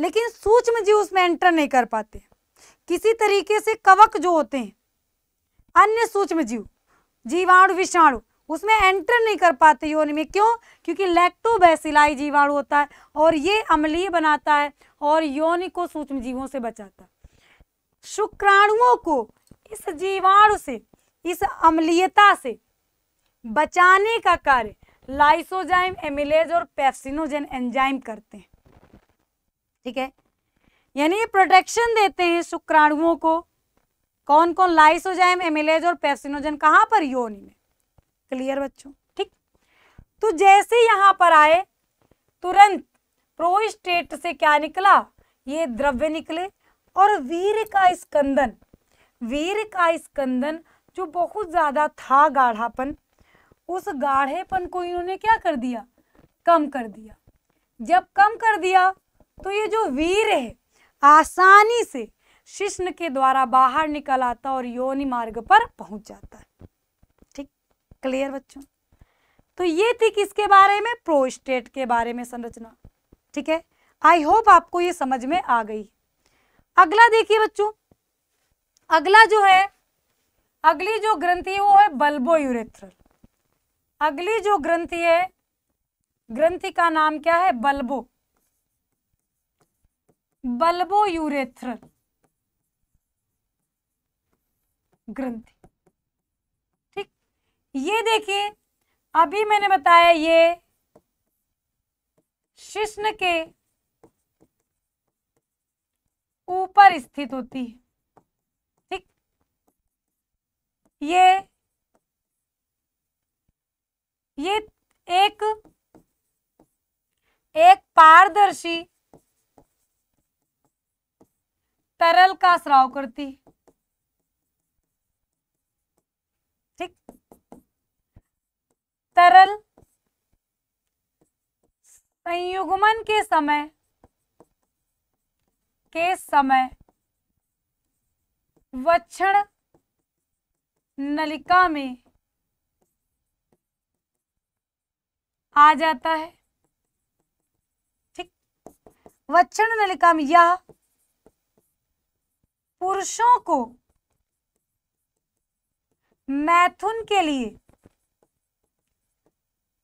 लेकिन सूक्ष्म जीव उसमें एंटर नहीं कर पाते किसी तरीके से कवक जो होते हैं अन्य सूक्ष्म जीव जीवाणु विषाणु उसमें एंटर नहीं कर पाते योनि में क्यों क्योंकि लैक्टोबैसिलाई जीवाणु होता है और ये अम्लीय बनाता है और योनि को सूक्ष्म जीवों से बचाता है शुक्राणुओं को इस जीवाणु से इस अम्लीयता से बचाने का कार्य लाइसोजाइम एमिलेज और पेप्सिनोजन एंजाइम करते हैं ठीक है यानी ये प्रोटेक्शन देते हैं शुक्राणुओं को कौन कौन लाइसोजाइम एमिलेज और पेप्सिनोजन कहाँ पर योनि में क्लियर बच्चों ठीक तो जैसे यहाँ पर आए तुरंत प्रोस्टेट से क्या निकला ये द्रव्य निकले और वीर का स्कंदन वीर का स्कंदन जो बहुत ज्यादा था गाढ़ापन उस गाढ़ेपन को इन्होंने क्या कर दिया कम कर दिया जब कम कर दिया तो ये जो वीर है आसानी से शिष्ण के द्वारा बाहर निकल आता और योनि मार्ग पर पहुंच जाता है ठीक क्लियर बच्चों तो ये थी किसके बारे में प्रोस्टेट के बारे में संरचना ठीक है आई होप आपको ये समझ में आ गई अगला देखिए बच्चों अगला जो है अगली जो ग्रंथि वो है बल्बो यूरेथ्रल अगली जो ग्रंथि है ग्रंथि का नाम क्या है बल्बो बल्बो यूरेथ्रल ग्रंथि ठीक ये देखिए अभी मैंने बताया ये शिश्न के ऊपर स्थित होती है ठीक ये ये एक एक पारदर्शी तरल का स्राव करती ठीक तरल संयुग्मन के समय के समय वक्षण नलिका में आ जाता है ठीक वक्षण नलिका में यह पुरुषों को मैथुन के लिए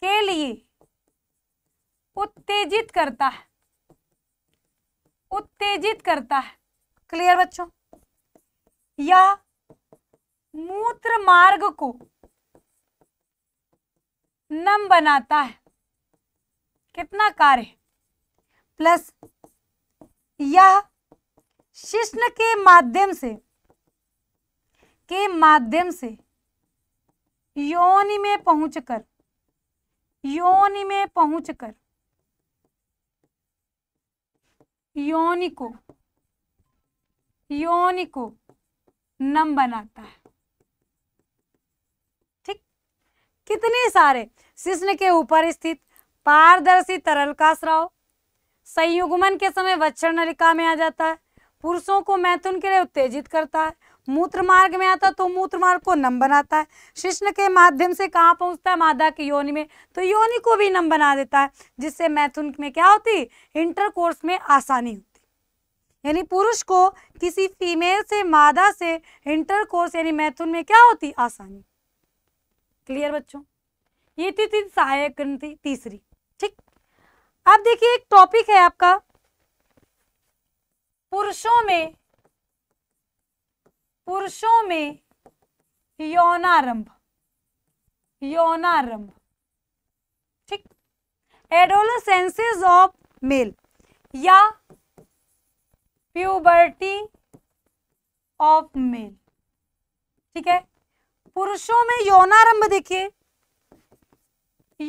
के लिए उत्तेजित करता है उत्तेजित करता है क्लियर बच्चों यह मूत्र मार्ग को नम बनाता है कितना कार्य प्लस यह शिष्ण के माध्यम से के माध्यम से योनि में पहुंचकर योनि में पहुंचकर योनि को योनि को नम बनाता है ठीक कितने सारे शिष्ण के ऊपर स्थित पारदर्शी तरल का स्राव संयुग्मन के समय वक्षर नलिका में आ जाता है पुरुषों को मैथुन तो के लिए उत्तेजित करता है मूत्र मार्ग में आता तो मूत्र मार्ग को नम बनाता है शिष्ण के माध्यम से कहाँ पहुँचता है मादा की योनि में तो योनि को भी नम बना देता है जिससे मैथुन में क्या होती इंटरकोर्स में आसानी होती यानी पुरुष को किसी फीमेल से मादा से इंटरकोर्स यानी मैथुन में क्या होती आसानी क्लियर बच्चों ये थी, थी सहायक ग्रंथि तीसरी ठीक अब देखिए एक टॉपिक है आपका पुरुषों में पुरुषों में यौनारंभ यौनारंभ ठीक एडोलोसेंसेज ऑफ मेल या प्यूबर्टी ऑफ मेल ठीक है पुरुषों में यौनारंभ देखिए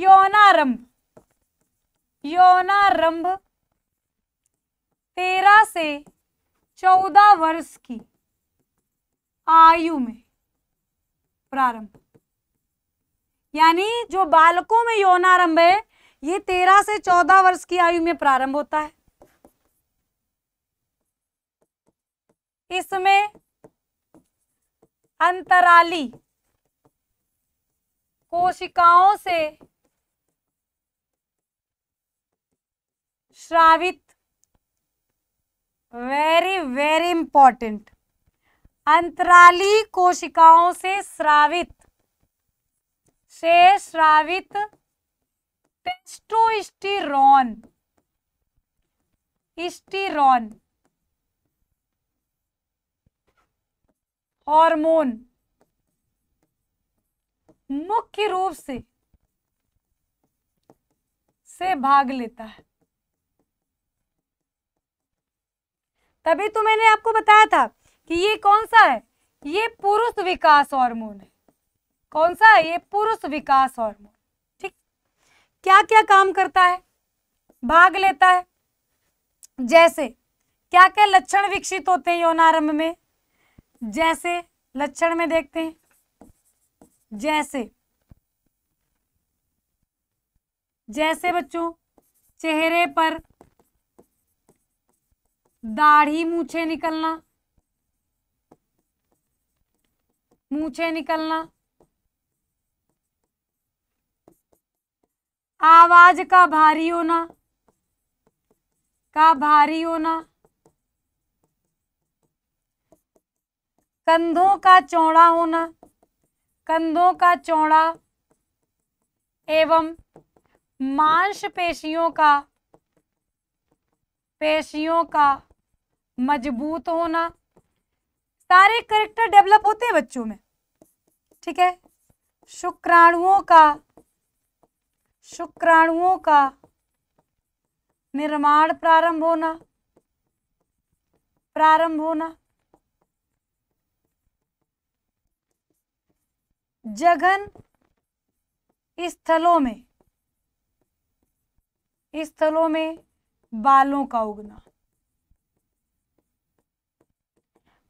यौनारंभ यौनारंभ तेरह से चौदह वर्ष की आयु में प्रारंभ यानी जो बालकों में यौनारंभ है ये तेरह से चौदह वर्ष की आयु में प्रारंभ होता है इसमें अंतराली कोशिकाओं से श्रावित वेरी वेरी इंपॉर्टेंट अंतराली कोशिकाओं से श्रावित से श्रावित टेस्टोस्टेरोन स्टीरोन हार्मोन मुख्य रूप से से भाग लेता है तभी तो मैंने आपको बताया था कि ये कौन सा है ये पुरुष विकास हार्मोन है कौन सा है ये पुरुष विकास हार्मोन ठीक क्या क्या काम करता है भाग लेता है जैसे क्या क्या लक्षण विकसित होते हैं यौनारंभ में जैसे लक्षण में देखते हैं जैसे जैसे बच्चों चेहरे पर दाढ़ी मूछे निकलना मूछे निकलना आवाज का भारी होना का भारी होना कंधों का चौड़ा होना कंधों का चौड़ा एवं मांसपेशियों का पेशियों का मजबूत होना सारे करेक्टर डेवलप होते हैं बच्चों में ठीक है शुक्राणुओं का शुक्राणुओं का निर्माण प्रारंभ होना प्रारंभ होना जघन स्थलों में स्थलों में बालों का उगना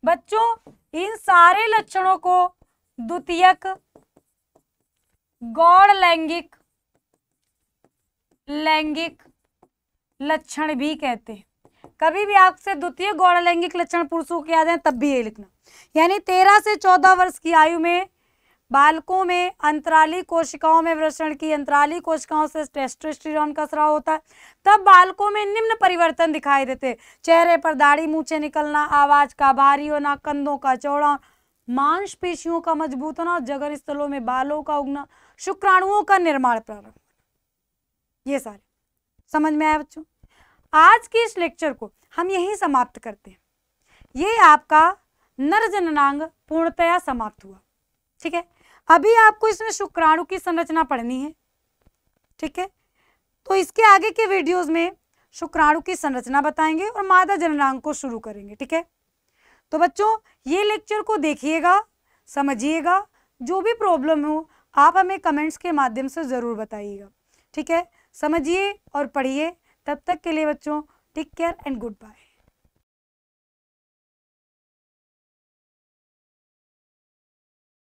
बच्चों इन सारे लक्षणों को द्वितीयक गौड़ लैंगिक लैंगिक लक्षण भी कहते हैं कभी भी आपसे द्वितीय गौड़ लैंगिक लक्षण पुरुषों के आ जाए तब भी ये लिखना यानी तेरह से चौदह वर्ष की आयु में बालकों में अंतराली कोशिकाओं में वृषण की अंतराली कोशिकाओं से टेस्टोस्टेरॉन का स्राव होता है तब बालकों में निम्न परिवर्तन दिखाई देते चेहरे पर दाढ़ी मूछे निकलना आवाज का भारी होना कंधों का चौड़ा मांसपेशियों का मजबूत होना और जगन स्थलों में बालों का उगना शुक्राणुओं का निर्माण प्रारंभ ये सारे समझ में आया बच्चों आज के इस लेक्चर को हम यही समाप्त करते हैं ये आपका नर जननांग पूर्णतया समाप्त हुआ ठीक है अभी आपको इसमें शुक्राणु की संरचना पढ़नी है ठीक है तो इसके आगे के वीडियोस में शुक्राणु की संरचना बताएंगे और मादा जननांग को शुरू करेंगे ठीक है तो बच्चों ये लेक्चर को देखिएगा समझिएगा जो भी प्रॉब्लम हो आप हमें कमेंट्स के माध्यम से ज़रूर बताइएगा ठीक है समझिए और पढ़िए तब तक के लिए बच्चों take care and good bye